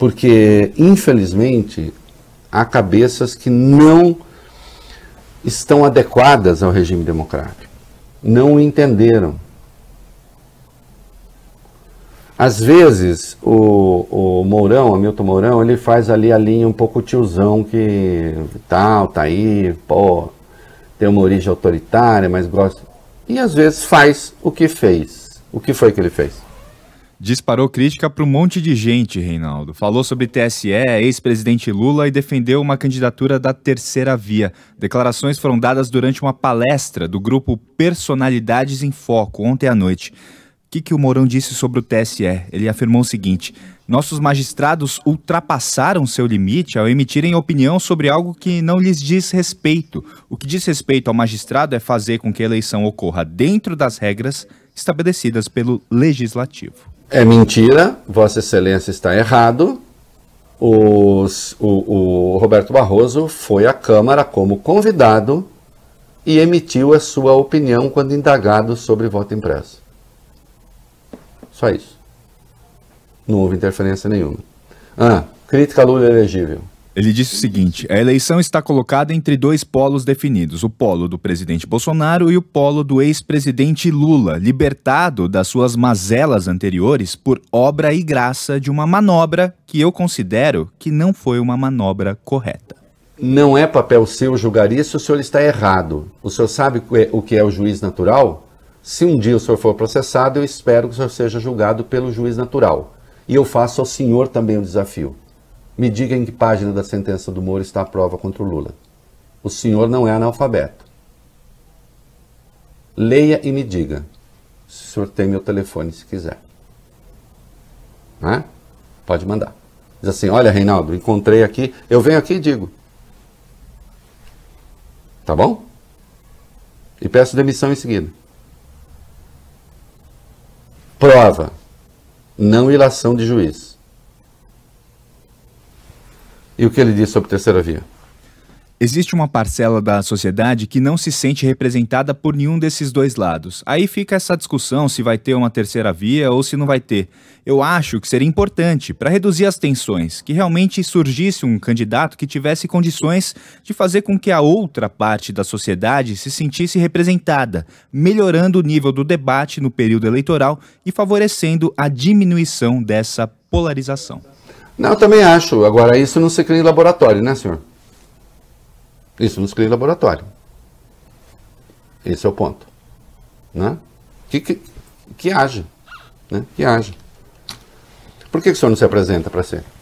Porque, infelizmente, há cabeças que não estão adequadas ao regime democrático, não entenderam. Às vezes, o, o Mourão, Hamilton Mourão, ele faz ali a linha um pouco tiozão que tal, tá aí, pô, tem uma origem autoritária, mas gosta. E às vezes faz o que fez. O que foi que ele fez? disparou crítica para um monte de gente, Reinaldo. Falou sobre TSE, ex-presidente Lula e defendeu uma candidatura da terceira via. Declarações foram dadas durante uma palestra do grupo Personalidades em Foco, ontem à noite. O que, que o Mourão disse sobre o TSE? Ele afirmou o seguinte: nossos magistrados ultrapassaram seu limite ao emitirem opinião sobre algo que não lhes diz respeito. O que diz respeito ao magistrado é fazer com que a eleição ocorra dentro das regras estabelecidas pelo legislativo. É mentira, Vossa Excelência está errado. Os, o, o Roberto Barroso foi à Câmara como convidado e emitiu a sua opinião quando indagado sobre voto impresso. Só isso. Não houve interferência nenhuma. Ah, crítica Lula é elegível. Ele disse o seguinte: a eleição está colocada entre dois polos definidos, o polo do presidente Bolsonaro e o polo do ex-presidente Lula, libertado das suas mazelas anteriores por obra e graça de uma manobra que eu considero que não foi uma manobra correta. Não é papel seu julgar isso, o senhor está errado. O senhor sabe o que é o é juiz natural? Se um dia o senhor for processado, eu espero que o senhor seja julgado pelo juiz natural. E eu faço ao senhor também o desafio. Me diga em que página da sentença do Moro está a prova contra o Lula. O senhor não é analfabeto. Leia e me diga. O senhor tem meu telefone se quiser. Né? Pode mandar. Diz assim: Olha, Reinaldo, encontrei aqui. Eu venho aqui e digo. Tá bom? E peço demissão em seguida. Prova. Não ilação de juiz e o que ele disse sobre terceira via. Existe uma parcela da sociedade que não se sente representada por nenhum desses dois lados. Aí fica essa discussão se vai ter uma terceira via ou se não vai ter. Eu acho que seria importante, para reduzir as tensões, que realmente surgisse um candidato que tivesse condições de fazer com que a outra parte da sociedade se sentisse representada, melhorando o nível do debate no período eleitoral e favorecendo a diminuição dessa polarização. Não, eu também acho. Agora, isso não se cria em laboratório, né, senhor? Isso não se cria em laboratório. Esse é o ponto. Né? Que, que, que haja. Né? Que haja. Por que, que o senhor não se apresenta para ser?